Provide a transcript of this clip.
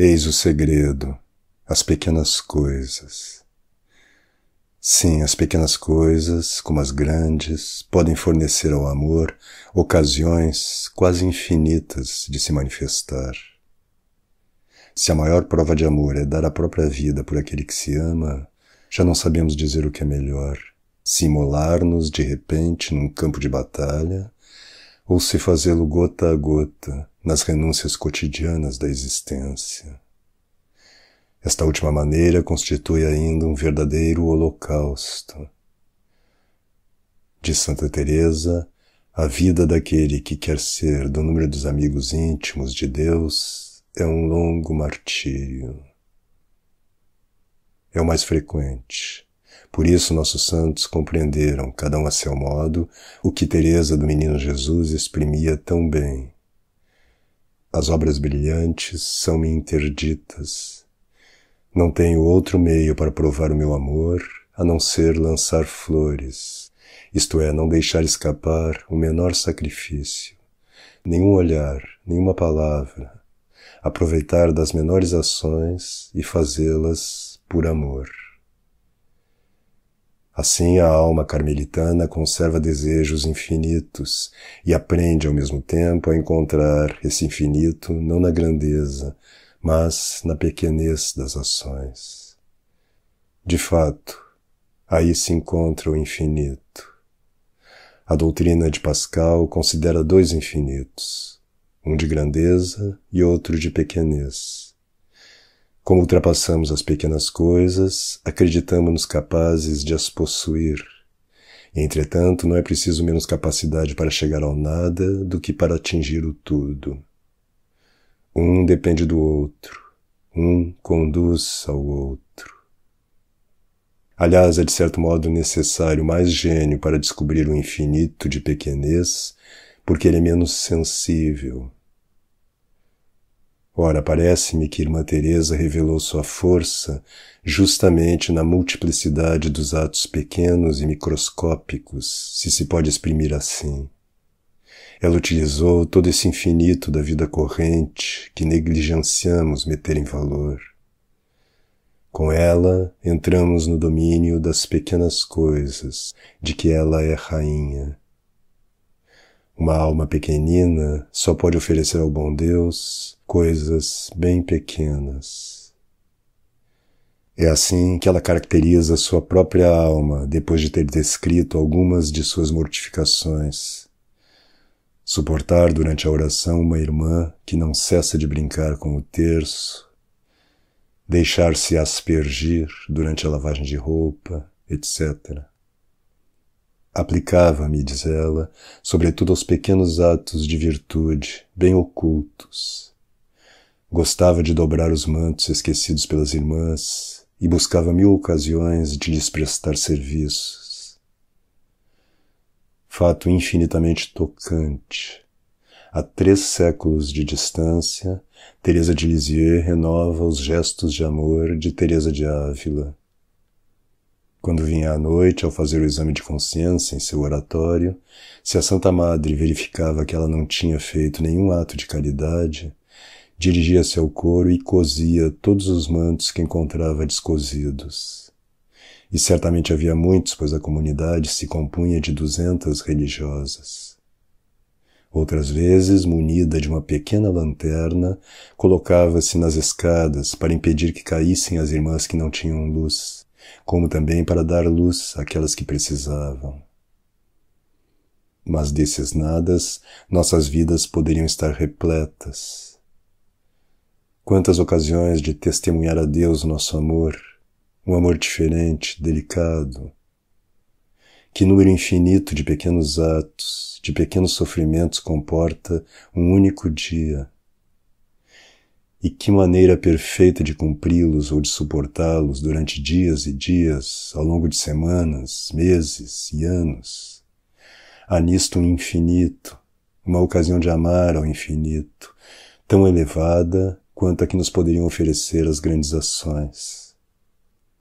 Eis o segredo, as pequenas coisas. Sim, as pequenas coisas, como as grandes, podem fornecer ao amor ocasiões quase infinitas de se manifestar. Se a maior prova de amor é dar a própria vida por aquele que se ama, já não sabemos dizer o que é melhor: simular nos de repente num campo de batalha ou se fazê-lo gota a gota nas renúncias cotidianas da existência. Esta última maneira constitui ainda um verdadeiro holocausto. De Santa Teresa, a vida daquele que quer ser do número dos amigos íntimos de Deus é um longo martírio. É o mais frequente por isso nossos santos compreenderam, cada um a seu modo, o que Teresa do Menino Jesus exprimia tão bem. As obras brilhantes são-me interditas. Não tenho outro meio para provar o meu amor a não ser lançar flores, isto é, não deixar escapar o menor sacrifício, nenhum olhar, nenhuma palavra, aproveitar das menores ações e fazê-las por amor. Assim, a alma carmelitana conserva desejos infinitos e aprende ao mesmo tempo a encontrar esse infinito não na grandeza, mas na pequenez das ações. De fato, aí se encontra o infinito. A doutrina de Pascal considera dois infinitos, um de grandeza e outro de pequenez. Como ultrapassamos as pequenas coisas, acreditamos-nos capazes de as possuir. Entretanto, não é preciso menos capacidade para chegar ao nada do que para atingir o tudo. Um depende do outro, um conduz ao outro. Aliás, é de certo modo necessário mais gênio para descobrir o infinito de pequenez, porque ele é menos sensível, Ora, parece-me que Irmã Teresa revelou sua força justamente na multiplicidade dos atos pequenos e microscópicos, se se pode exprimir assim. Ela utilizou todo esse infinito da vida corrente que negligenciamos meter em valor. Com ela, entramos no domínio das pequenas coisas, de que ela é rainha. Uma alma pequenina só pode oferecer ao bom Deus coisas bem pequenas. É assim que ela caracteriza sua própria alma depois de ter descrito algumas de suas mortificações. Suportar durante a oração uma irmã que não cessa de brincar com o terço, deixar-se aspergir durante a lavagem de roupa, etc. Aplicava-me, diz ela, sobretudo aos pequenos atos de virtude, bem ocultos, Gostava de dobrar os mantos esquecidos pelas irmãs e buscava mil ocasiões de lhes prestar serviços. Fato infinitamente tocante. A três séculos de distância, Teresa de Lisieux renova os gestos de amor de Teresa de Ávila. Quando vinha à noite, ao fazer o exame de consciência em seu oratório, se a Santa Madre verificava que ela não tinha feito nenhum ato de caridade, dirigia se ao couro e cosia todos os mantos que encontrava descosidos. E certamente havia muitos, pois a comunidade se compunha de duzentas religiosas. Outras vezes, munida de uma pequena lanterna, colocava-se nas escadas para impedir que caíssem as irmãs que não tinham luz, como também para dar luz àquelas que precisavam. Mas desses nadas, nossas vidas poderiam estar repletas Quantas ocasiões de testemunhar a Deus o nosso amor, um amor diferente, delicado. Que número infinito de pequenos atos, de pequenos sofrimentos comporta um único dia. E que maneira perfeita de cumpri-los ou de suportá-los durante dias e dias, ao longo de semanas, meses e anos. Há nisto um infinito, uma ocasião de amar ao infinito, tão elevada quanto a é que nos poderiam oferecer as grandes ações.